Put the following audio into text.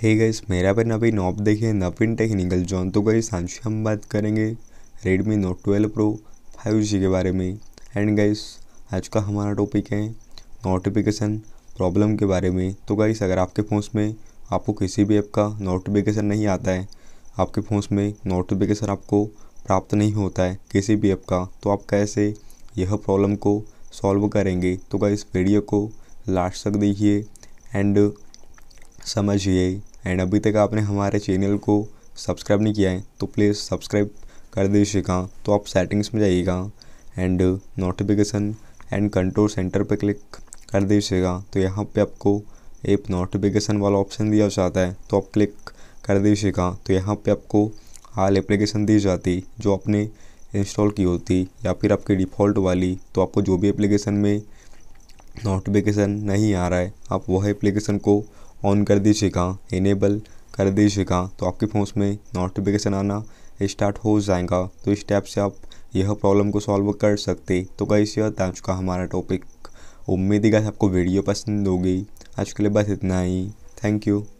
हे gas मेरा पर नवी knob देखिए नवीन टेक्निकल जॉन तो गई सांस हम बात करेंगे Redmi Note twelve Pro five G के बारे में एंड गैस आज का हमारा टॉपिक है नोटिफिकेशन प्रॉब्लम के बारे में तो गाइस अगर आपके फ़ोन में आपको किसी भी ऐप का नोटिफिकेशन नहीं आता है आपके फ़ोन में नोटिफिकेशन आपको प्राप्त नहीं होता है किसी भी ऐप का तो आप कैसे यह प्रॉब्लम को सॉल्व करेंगे तो गाइस वीडियो को लास्ट तक देखिए एंड समझिए एंड अभी तक आपने हमारे चैनल को सब्सक्राइब नहीं किया है तो प्लीज़ सब्सक्राइब कर दीजिएगा तो आप सेटिंग्स में जाइएगा and notification and control centre पर क्लिक कर दीजिएगा तो यहाँ पे आपको एक नोटिफिकेशन वाला ऑप्शन दिया जाता है तो आप क्लिक कर दीजिएगा तो यहाँ पे आपको हाल एप्लीकेशन दी जाती जो आपने इंस्टॉल की होती या फिर आपकी डिफ़ॉल्ट वाली तो आपको जो भी एप्लीकेशन में नोटिफिकेशन नहीं आ रहा है आप वह एप्लीकेशन को ऑन कर दीजिएगा इनेबल कर दीजिएगा तो आपके फ़ोन में नोटिफिकेशन आना स्टार्ट हो जाएगा तो इस टाइप से आप यह प्रॉब्लम को सॉल्व कर सकते तो कई यह था आज का हमारा टॉपिक उम्मीद है आपको वीडियो पसंद होगी आज के लिए बस इतना ही थैंक यू